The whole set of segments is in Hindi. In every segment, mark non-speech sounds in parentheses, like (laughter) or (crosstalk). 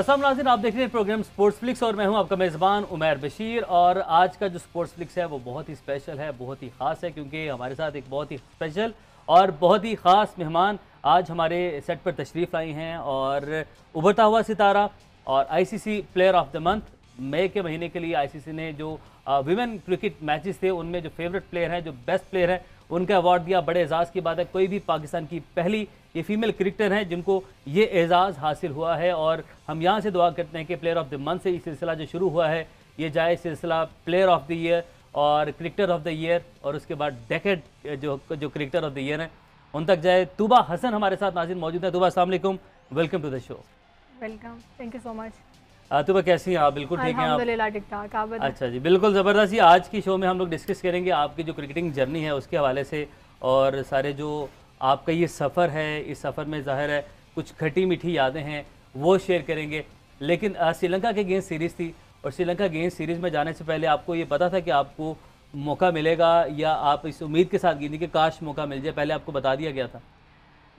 असम नाजिन आप देख रहे हैं प्रोग्राम स्पोर्ट्स फ्लिक्स और मैं हूं आपका मेज़बान उमर बशीर और आज का जो स्पोर्ट्स फ्लिक्स है वो बहुत ही स्पेशल है बहुत ही ख़ास है क्योंकि हमारे साथ एक बहुत ही स्पेशल और बहुत ही ख़ास मेहमान आज हमारे सेट पर तशरीफ़ आई हैं और उभरता हुआ सितारा और ICC player of the month मई के महीने के लिए आई ने जो वीमेन क्रिकेट मैचेस थे उनमें जो फेवरेट प्लेयर हैं जो बेस्ट प्लेयर हैं उनका अवार्ड दिया बड़े एजाज़ की बात है कोई भी पाकिस्तान की पहली ये फीमेल क्रिकेटर हैं जिनको ये एज़ाज़ हासिल हुआ है और हम यहाँ से दुआ करते हैं कि प्लेयर ऑफ द मंथ से ये सिलसिला जो शुरू हुआ है ये जाए सिलसिला प्लेयर ऑफ द ईयर और क्रिकेटर ऑफ द ईयर और उसके बाद डेकेड जो जो क्रिकेटर ऑफ द ईयर हैं उन तक जाए तुबा हसन हमारे साथ नाजिन मौजूद हैं तुबा असल welcome to the show welcome thank you so much Tuba कैसी हैं आप बिल्कुल ठीक हैं आप अच्छा जी बिल्कुल ज़बरदस्त आज की शो में हम लोग डिस्कस करेंगे आपकी जो क्रिकेटिंग जर्नी है उसके हवाले से और सारे जो आपका ये सफ़र है इस सफ़र में ज़ाहिर है कुछ खटी मीठी यादें हैं वो शेयर करेंगे लेकिन श्रीलंका के गेंद सीरीज़ थी और श्रीलंका गेंद सीरीज़ में जाने से पहले आपको ये पता था कि आपको मौका मिलेगा या आप इस उम्मीद के साथ गई थी कि काश मौका मिल जाए पहले आपको बता दिया गया था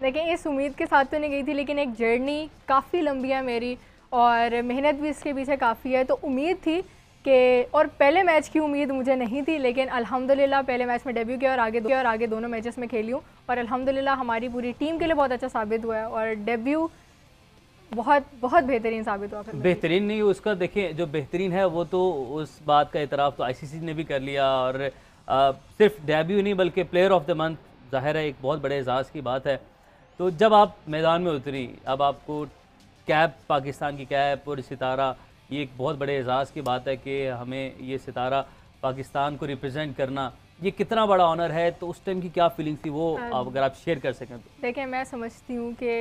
देखिए इस उम्मीद के साथ तो नहीं गई थी लेकिन एक जर्नी काफ़ी लंबी है मेरी और मेहनत भी इसके पीछे काफ़ी है तो उम्मीद थी कि और पहले मैच की उम्मीद मुझे नहीं थी लेकिन अल्हम्दुलिल्लाह पहले मैच में डेब्यू किया और आगे किया और आगे दोनों मैचेस में खेली हूँ और अल्हम्दुलिल्लाह हमारी पूरी टीम के लिए बहुत अच्छा साबित हुआ है और डेब्यू बहुत बहुत बेहतरीन साबित हुआ बेहतरीन नहीं उसका देखें जो बेहतरीन है वो तो उस बात का इतराफ़ तो आई ने भी कर लिया और आ, सिर्फ डेब्यू नहीं बल्कि प्लेयर ऑफ द मंथ जाहिर है एक बहुत बड़े एजाज़ की बात है तो जब आप मैदान में उतरी अब आपको कैप पाकिस्तान की कैप और सितारा ये एक बहुत बड़े एजाज़ की बात है कि हमें ये सितारा पाकिस्तान को रिप्रेजेंट करना ये कितना बड़ा ऑनर है तो उस टाइम की क्या फीलिंग थी वो हाँ। आप अगर आप शेयर कर सकें तो देखें मैं समझती हूँ कि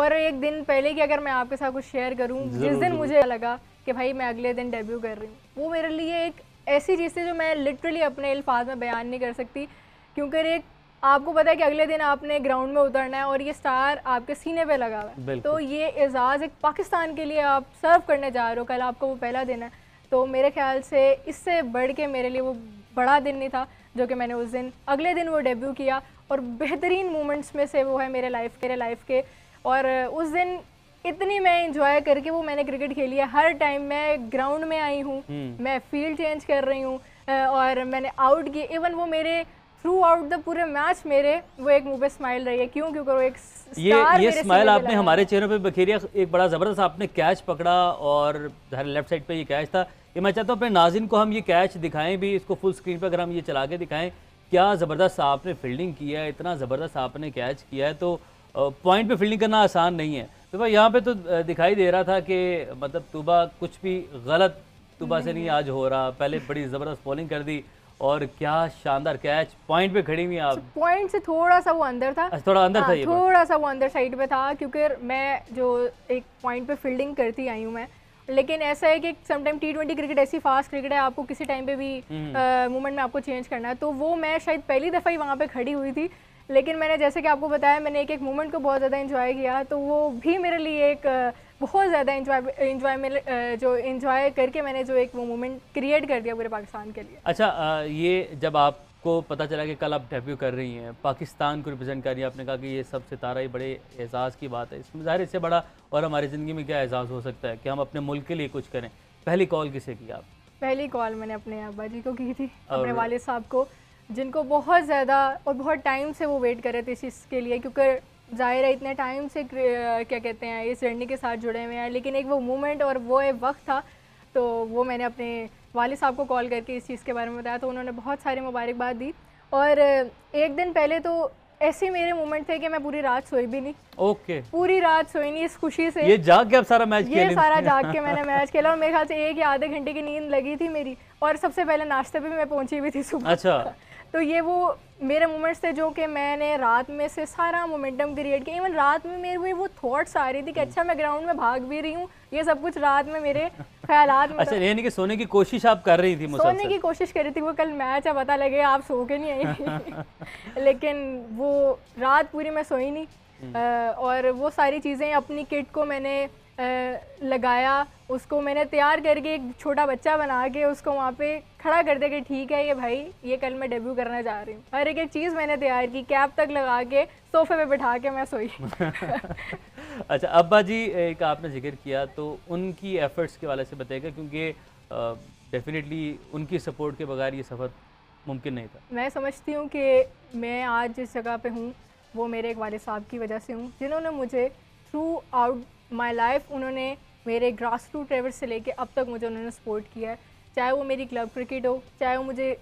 और एक दिन पहले कि अगर मैं आपके साथ कुछ शेयर करूँ जिस दिन मुझे लगा कि भाई मैं अगले दिन डेब्यू कर रही हूँ वो मेरे लिए एक ऐसी चीज़ थी जो मैं लिटरली अपने अल्फाज में बयान नहीं कर सकती क्योंकि एक आपको पता है कि अगले दिन आपने ग्राउंड में उतरना है और ये स्टार आपके सीने पे लगा हुआ है तो ये एजाज़ एक पाकिस्तान के लिए आप सर्व करने जा रहे हो कल आपको वो पहला दिन है तो मेरे ख्याल से इससे बढ़ के मेरे लिए वो बड़ा दिन नहीं था जो कि मैंने उस दिन अगले दिन वो डेब्यू किया और बेहतरीन मोमेंट्स में से वो है मेरे लाइफ मेरे लाइफ के और उस दिन इतनी मैं इंजॉय करके वो मैंने क्रिकेट खेली है हर टाइम मैं ग्राउंड में आई हूँ हम्म। मैं फील्ड चेंज कर रही हूँ और मैंने आउट किए इवन वो मेरे थ्रू आउट द पूरे मैच मेरे वो एक मुंह पे स्माइल रही है क्यों क्योंकि वो एक ये ये स्माइल आपने हमारे चेहरों पे बखेरिया एक बड़ा ज़बरदस्त आपने कैच पकड़ा और लेफ्ट साइड पे ये कैच था ये मैं चाहता हूँ अपने नाजिन को हम ये कैच दिखाएं भी इसको फुल स्क्रीन पर अगर हम ये चला के दिखाएं क्या ज़बरदस्त आपने फील्डिंग किया है इतना ज़बरदस्त आपने कैच किया है तो पॉइंट पे फील्डिंग करना आसान नहीं है तो भाई यहाँ पे तो दिखाई दे रहा था कि मतलब तुबा कुछ भी गलत तुबा से नहीं हम्म। आज हो रहा पहले बड़ी ज़बरदस्त बॉलिंग कर दी और क्या शानदार कैच पॉइंट पे खड़ी हुई आप पॉइंट से थोड़ा सा वो अंदर था अच्छा, थोड़ा अंदर हाँ, था ये थोड़ा सा वो अंदर साइड पे था क्योंकि मैं जो एक पॉइंट पे फील्डिंग करती आई हूँ मैं लेकिन ऐसा है कि समटाइम टी ट्वेंटी क्रिकेट ऐसी फास्ट क्रिकेट है आपको किसी टाइम पे भी मूवमेंट हम्म। में आपको चेंज करना है तो वो मैं शायद पहली दफ़ा ही वहाँ पे खड़ी हुई थी लेकिन मैंने जैसे कि आपको बताया मैंने एक एक मोमेंट को बहुत ज़्यादा इन्जॉय किया तो वो भी मेरे लिए एक बहुत ज़्यादा इन्जॉय इन्जॉय जो इन्जॉय करके मैंने जो एक वो मोमेंट क्रिएट कर दिया पूरे पाकिस्तान के लिए अच्छा ये जब आपको पता चला कि कल आप डेब्यू कर रही हैं पाकिस्तान को रिप्रेजेंट कर रही हैं आपने कहा कि ये सब सितारा ही बड़े एजाज़ की बात है इसमें ज़ाहिर इससे बड़ा और हमारी ज़िंदगी में क्या एजाज़ हो सकता है कि हम अपने मुल्क के लिए कुछ करें पहली कॉल किसे की आप पहली कॉल मैंने अपने अब्बा जी को की थी अपने वाले साहब को जिनको बहुत ज़्यादा और बहुत टाइम से वो वेट कर रहे थे इस चीज़ के लिए क्योंकि ज़ाहिर है इतने टाइम से क्या कहते हैं इस जर्नी के साथ जुड़े हुए हैं लेकिन एक वो मोमेंट और वो एक वक्त था तो वो मैंने अपने वाले साहब को कॉल करके इस चीज़ के बारे में बताया तो उन्होंने बहुत सारी मुबारकबाद दी और एक दिन पहले तो ऐसे मेरे मोमेंट थे कि मैं पूरी रात सोई भी नहीं ओके okay. पूरी रात सोई नहीं इस खुशी से ये जाग के अब सारा मैच ये सारा जाग के मैंने मैच खेला और मेरे ख्याल से एक या आधे घंटे की नींद लगी थी मेरी और सबसे पहले नाश्ते पे मैं पहुंची भी थी सुबह अच्छा तो ये वो मेरे मोमेंट्स थे जो कि मैंने रात में से सारा मोमेंटम क्रिएट किया इवन रात में मेरे वो, वो थॉट्स आ रही थी कि अच्छा मैं ग्राउंड में भाग भी रही हूँ ये सब कुछ रात में मेरे ख्याल में (laughs) अच्छा तो यानी कि सोने की कोशिश आप कर रही थी सोने की कोशिश कर रही थी वो कल मैच है पता लगे आप सो के नहीं आई (laughs) लेकिन वो रात पूरी मैं सोई नहीं हम्म। और वो सारी चीज़ें अपनी किट को मैंने लगाया उसको मैंने तैयार करके एक छोटा बच्चा बना के उसको वहाँ पे खड़ा कर दिया कि ठीक है ये भाई ये कल मैं डेब्यू करने जा रही हूँ हर एक एक चीज़ मैंने तैयार की कैब तक लगा के सोफे पे बिठा के मैं सोई (laughs) अच्छा अब्बा जी एक आपने जिक्र किया तो उनकी एफ़र्ट्स के वाले से बताएगा क्योंकि डेफिनेटली उनकी सपोर्ट के बगैर ये सफ़र मुमकिन नहीं था मैं समझती हूँ कि मैं आज जिस जगह पर हूँ वो मेरे एक वाले साहब की वजह से हूँ जिन्होंने मुझे थ्रू आउट माई लाइफ उन्होंने मेरे ग्रास रूट लेवल से लेके अब तक मुझे उन्होंने सपोर्ट किया है चाहे वो मेरी क्लब क्रिकेट हो चाहे वो मुझे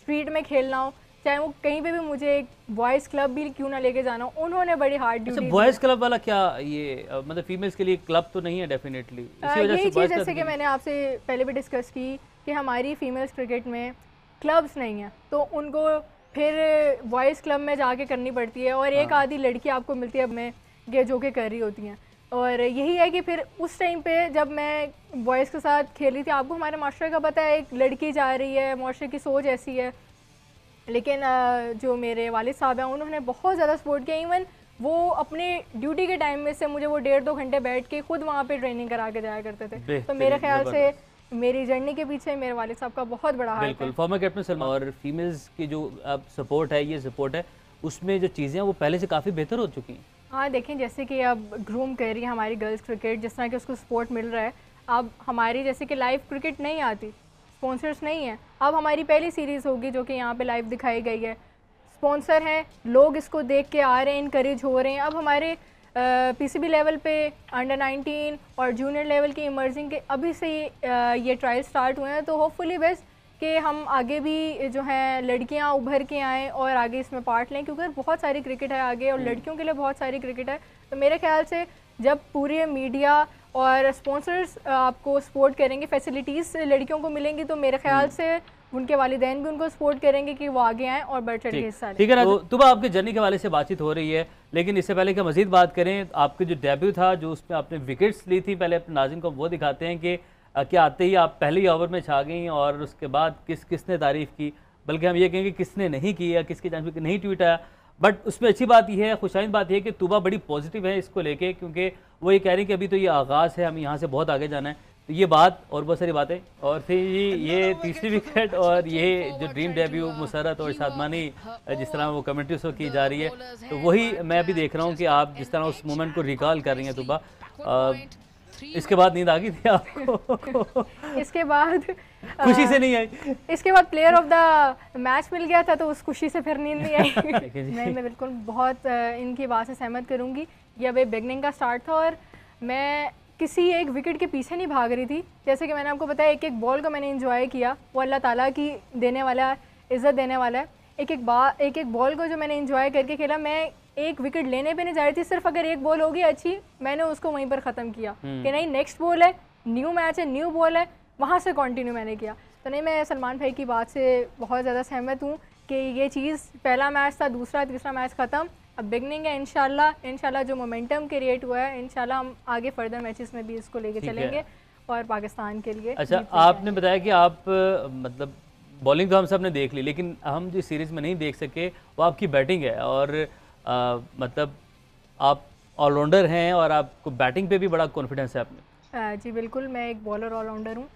स्ट्रीट में खेलना हो चाहे वो कहीं पे भी मुझे एक बॉयज़ क्लब भी क्यों ना लेके जाना हो उन्होंने बड़ी हार्ड ड्यूटी बॉयज़ क्लब वाला क्या ये मतलब फीमेल्स के लिए क्लब तो नहीं है डेफिनेटली यही चीज़ जैसे कि मैंने आपसे पहले भी डिस्कस की कि हमारी फीमेल्स क्रिकेट में क्लब्स नहीं है तो उनको फिर बॉयज़ क्लब में जाके करनी पड़ती है और एक हाँ। आधी लड़की आपको मिलती है अब मैं जो के कर रही होती हैं और यही है कि फिर उस टाइम पे जब मैं बॉयज़ के साथ खेली थी आपको हमारे माशरे का पता है एक लड़की जा रही है माशरे की सोच ऐसी है लेकिन जो मेरे वालिद साहब हैं उन्होंने बहुत ज़्यादा सपोर्ट किया इवन वो अपने ड्यूटी के टाइम में से मुझे वो डेढ़ दो घंटे बैठ के खुद वहाँ पे ट्रेनिंग करा के जाया करते थे तो मेरे ख्याल से मेरी जर्नी के पीछे मेरे वाले साहब का बहुत बड़ा बिल्कुल फॉर्मर कैप्टन सलमान और फीमेल्स की जो अब सपोर्ट है ये सपोर्ट है उसमें जो चीज़ें हैं वो पहले से काफ़ी बेहतर हो चुकी हैं हाँ देखें जैसे कि अब ग्रूम कर रही है हमारी गर्ल्स क्रिकेट जिस तरह की उसको सपोर्ट मिल रहा है अब हमारी जैसे कि लाइव क्रिकेट नहीं आती स्पॉन्सर्स नहीं हैं अब हमारी पहली सीरीज़ होगी जो कि यहाँ पे लाइव दिखाई गई है स्पॉन्सर हैं लोग इसको देख के आ रहे हैं इनक्रेज हो रहे हैं अब हमारे पीसीबी लेवल पे अंडर 19 और जूनियर लेवल की इमर्जिंग के अभी से ये, आ, ये ट्रायल स्टार्ट हुए हैं तो होपफुली बेस्ट कि हम आगे भी जो हैं लड़कियां उभर के आएँ और आगे इसमें पार्ट लें क्योंकि बहुत सारी क्रिकेट है आगे और हम्म। लड़कियों के लिए बहुत सारी क्रिकेट है तो मेरे ख्याल से जब पूरे मीडिया और स्पॉन्सर्स आपको सपोर्ट करेंगे फैसिलिटीज़ लड़कियों को मिलेंगी तो मेरे ख्याल हम्म। से उनके वालदेन भी उनको सपोर्ट करेंगे कि वो आगे आएँ और बढ़ चढ़ के हिस्सा ठीक है तो, तो आपके जर्नी के हवाले से बातचीत हो रही है लेकिन इससे पहले कि मजीद बात करें आपके जो डेब्यू था जो उसमें आपने विकेट्स ली थी पहले अपने नाजिन को वो दिखाते हैं कि कि आते ही आप पहले ही ओवर में छा गई और उसके बाद किस किसने तारीफ़ की बल्कि हम ये कहेंगे कि किसने नहीं की या किसके चांस नहीं ट्वीट आया बट उसमें अच्छी बात यह है खुशाइन बात यह है कि तुबा बड़ी पॉजिटिव है इसको लेके क्योंकि वो ये कह रही कि अभी तो ये आगाज़ है हमें यहाँ से बहुत आगे जाना है तो ये बात और बहुत सारी बातें और फिर ये ये तीसरी विकेट और ये जो ड्रीम डेब्यू मुसरत और शादमानी uh, जिस तरह वो कमेंट्री शो की जा रही है तो वही मैं अभी देख रहा हूँ कि आप जिस तरह उस मोमेंट को रिकॉल कर रही हैं तुबा इसके बाद नींद आ गई थी आपको (laughs) इसके बाद (laughs) खुशी से नहीं आई इसके बाद प्लेयर ऑफ द मैच मिल गया था तो उस खुशी से फिर नींद नहीं आई (laughs) नहीं मैं बिल्कुल बहुत इनकी बात से सहमत करूंगी यह वे बिगनिंग का स्टार्ट था और मैं किसी एक विकेट के पीछे नहीं भाग रही थी जैसे कि मैंने आपको बताया एक एक बॉल को मैंने इन्जॉय किया वो अल्लाह ताला की देने वाला इज़्ज़त देने वाला है एक एक बा एक एक बॉल को जो मैंने इन्जॉय करके खेला मैं एक विकेट लेने पे नहीं जा रही थी सिर्फ अगर एक बॉल होगी अच्छी मैंने उसको वहीं पर ख़त्म किया हम्म। कि नहीं नेक्स्ट बॉल है न्यू मैच है न्यू बॉल है वहाँ से कंटिन्यू मैंने किया तो नहीं मैं सलमान भाई की बात से बहुत ज़्यादा सहमत हूँ कि ये चीज़ पहला मैच था दूसरा तीसरा मैच ख़त्म अब बिगनिंग है इनशाला इनशाला जो मोमेंटम क्रिएट हुआ है इनशाला हम आगे फर्दर मैचेस में भी इसको लेके चलेंगे और पाकिस्तान के लिए अच्छा आपने बताया कि आप मतलब बॉलिंग तो हम सब ने देख ली लेकिन हम जो सीरीज़ में नहीं देख सके वो आपकी बैटिंग है और आ, मतलब आप ऑलराउंडर हैं और आपको बैटिंग पे भी बड़ा कॉन्फिडेंस है आपने जी बिल्कुल मैं एक बॉलर ऑलराउंडर हूँ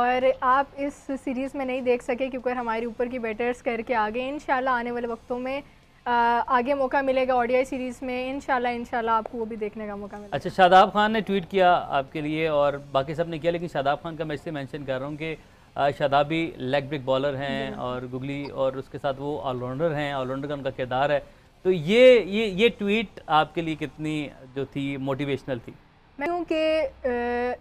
और आप इस सीरीज़ में नहीं देख सके क्योंकि हमारे ऊपर की बैटर्स करके आगे इन आने वाले वक्तों में आगे मौका मिलेगा ओडीआई सीरीज़ में इनशाला इनशाला आपको वो भी देखने का मौका मिलेगा अच्छा शादाब खान ने ट्वीट किया आपके लिए और बाकी सब ने किया लेकिन शादाब खान का मैं इससे मेंशन कर रहा हूँ कि शादाब भी लेग ब्रेक बॉलर हैं और गुगली और उसके साथ वो ऑलराउंडर हैं ऑलराउंडर का उनका किरदार है तो ये ये ये ट्वीट आपके लिए कितनी जो थी मोटिवेशनल थी मैं हूँ कि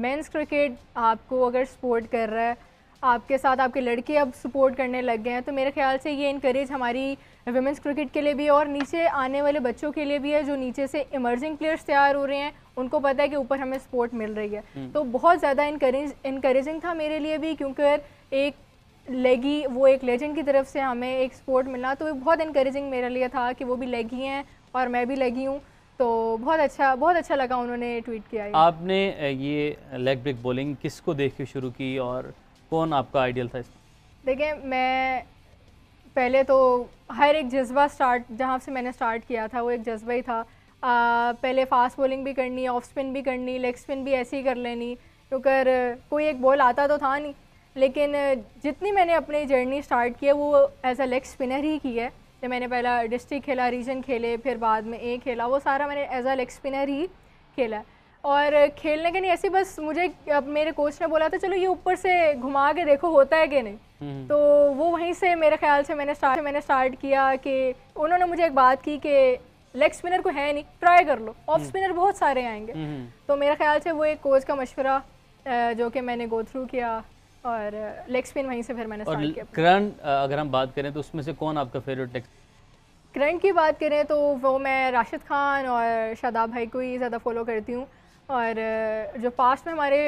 मेंस क्रिकेट आपको अगर सपोर्ट कर रहा है आपके साथ आपके लड़के अब सपोर्ट करने लग गए हैं तो मेरे ख्याल से ये इनक्रेज हमारी वुमेंस क्रिकेट के लिए भी और नीचे आने वाले बच्चों के लिए भी है जो नीचे से इमर्जिंग प्लेयर्स तैयार हो रहे हैं उनको पता है कि ऊपर हमें सपोर्ट मिल रही है हम्म। तो बहुत ज़्यादा इनक्रेज इनक्रेजिंग था मेरे लिए भी क्योंकि एक लेगी वो एक लेजेंड की तरफ से हमें एक सपोर्ट मिला तो बहुत इनक्रेजिंग मेरे लिए था कि वो भी लेगी हैं और मैं भी लेगी हूँ तो बहुत अच्छा बहुत अच्छा लगा उन्होंने ट्वीट किया आपने ये लेग ब्रेक बॉलिंग किसको देख के शुरू की और कौन आपका आइडियल था इसमें देखिए मैं पहले तो हर एक जज्बा स्टार्ट जहाँ से मैंने स्टार्ट किया था वो एक जज्बा ही था आ, पहले फास्ट बॉलिंग भी करनी ऑफ स्पिन भी करनी लेग स्पिन भी ऐसे ही कर लेनी क्योंकि कोई एक बॉल आता तो था नहीं लेकिन जितनी मैंने अपनी जर्नी स्टार्ट की है वो एज अ लेग स्पिनर ही की है जब मैंने पहला डिस्ट्रिक्ट खेला रीजन खेले फिर बाद में ए खेला वो सारा मैंने एज अ लेग स्पिनर ही खेला और खेलने के लिए ऐसे बस मुझे अब मेरे कोच ने बोला था चलो ये ऊपर से घुमा के देखो होता है कि नहीं हम्म, हम्म। तो वो वहीं से मेरे ख्याल से मैंने स्टार्ट मैंने स्टार्ट किया कि उन्होंने मुझे एक बात की कि लेग स्पिनर को है नहीं ट्राई कर लो ऑफ स्पिनर हम्म। बहुत सारे आएंगे तो मेरे ख्याल से वो एक कोच का मशवरा जो कि मैंने गो थ्रू किया और लेग uh, स्पिन वहीं से फिर मैंने और करंट uh, अगर हम बात करें तो उसमें से कौन आपका फेवरेट लेग करंट की बात करें तो वो मैं राशिद खान और शादाब भाई को ही ज़्यादा फॉलो करती हूँ और uh, जो पास्ट में हमारे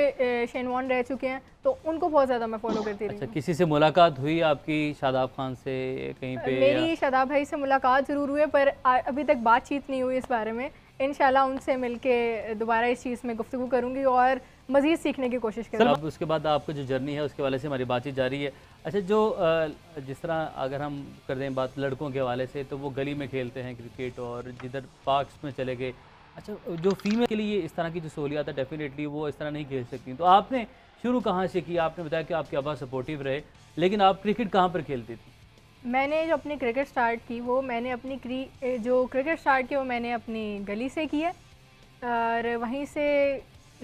शेनवान रह चुके हैं तो उनको बहुत ज़्यादा मैं फॉलो करती अच्छा, रही किसी से मुलाकात हुई आपकी शादाब खान से कहीं पे मेरी शादाब भाई से मुलाकात ज़रूर हुई है पर अभी तक बातचीत नहीं हुई इस बारे में इन उनसे मिलके दोबारा इस चीज़ में गुफ्तु करूँगी और मज़ीद सीखने की कोशिश करें अब उसके बाद आपको जो जर्नी है उसके वाले से हमारी बातचीत जारी है अच्छा जो जिस तरह अगर हम कर दें बात लड़कों के हवाले से तो वो गली में खेलते हैं क्रिकेट और जिधर पार्क्स में चले गए अच्छा जो फीमेल के लिए इस तरह की जो सहूलियात है डेफिनेटली वो इस तरह नहीं खेल सकती तो आपने शुरू कहाँ से किया आपने बताया कि आपके अबा सपोर्टिव रहे लेकिन आप क्रिकेट कहाँ पर खेलती थी मैंने जो अपनी क्रिकेट स्टार्ट की वो मैंने अपनी क्री जो क्रिकेट स्टार्ट की वो मैंने अपनी गली से की है और वहीं से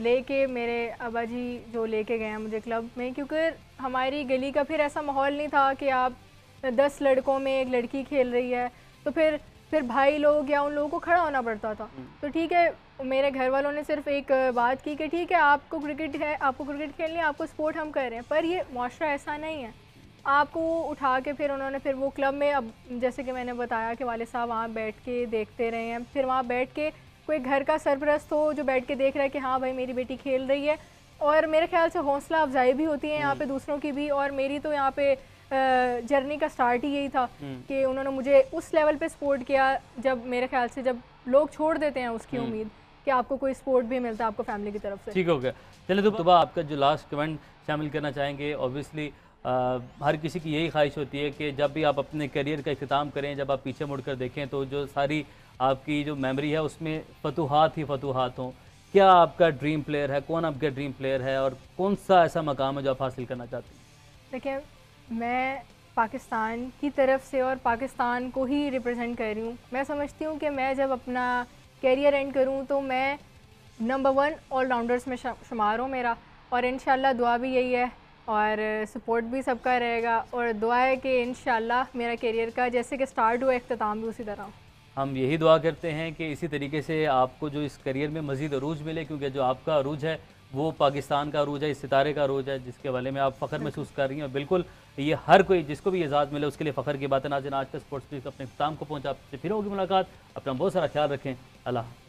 लेके मेरे अबा जी जो लेके गए हैं मुझे क्लब में क्योंकि हमारी गली का फिर ऐसा माहौल नहीं था कि आप दस लड़कों में एक लड़की खेल रही है तो फिर फिर भाई लोग या उन लोगों को खड़ा होना पड़ता था हम्म। तो ठीक है मेरे घर वालों ने सिर्फ एक बात की कि ठीक है आपको क्रिकेट है आपको क्रिकेट खेलनी है आपको स्पोर्ट हम कर रहे हैं पर ये माशरा ऐसा नहीं है आपको उठा के फिर उन्होंने फिर वो क्लब में अब जैसे कि मैंने बताया कि वाले साहब वहाँ बैठ के देखते रहे हैं फिर वहाँ बैठ के कोई घर का सरपरस्त हो जो बैठ के देख रहा है कि हाँ भाई मेरी बेटी खेल रही है और मेरे ख्याल से हौसला अफजाई भी होती है यहाँ पे दूसरों की भी और मेरी तो यहाँ पे जर्नी का स्टार्ट ही यही था हम्म। कि उन्होंने मुझे उस लेवल पे सपोर्ट किया जब मेरे ख्याल से जब लोग छोड़ देते हैं उसकी हम्म। उम्मीद कि आपको कोई सपोर्ट भी मिलता है आपको फैमिली की तरफ से ठीक हो गया चलिए तो आपका जो लास्ट कमेंट शामिल करना चाहेंगे ऑब्वियसली आ, हर किसी की यही ख्वाहिश होती है कि जब भी आप अपने करियर का अख्ताम करें जब आप पीछे मुड़ कर देखें तो जो सारी आपकी जो मेमोरी है उसमें फतूहत ही फतूहत हों क्या आपका ड्रीम प्लेयर है कौन आपका ड्रीम प्लेयर है और कौन सा ऐसा मकाम है जो आप हासिल करना चाहते हैं देखिए मैं पाकिस्तान की तरफ से और पाकिस्तान को ही रिप्रेजेंट कर रही हूँ मैं समझती हूँ कि मैं जब अपना करियर एंड करूँ तो मैं नंबर वन ऑलराउंडर्स में शुमार हूँ मेरा और इन दुआ भी यही है और सपोर्ट भी सबका रहेगा और दुआ है कि इन मेरा करियर का जैसे कि स्टार्ट हुआ अख्ताम भी उसी तरह हम यही दुआ करते हैं कि इसी तरीके से आपको जो इस करियर में मज़ीद अरूज मिले क्योंकि जो आपका अरूज है वो पाकिस्तान का अरूज है इस सितारे का अरूज है जिसके बारे में आप फ़ख्र महसूस कर रही हैं और बिल्कुल ये हर कोई जिसको भी एजाज़ मिले उसके लिए फ़ख्र की बात है नाजिन आज का स्पोर्ट्स अपने अख्ताम को पहुँचा आपसे फिर होगी मुलाकात अपना बहुत सारा ख्याल रखें अल्लाह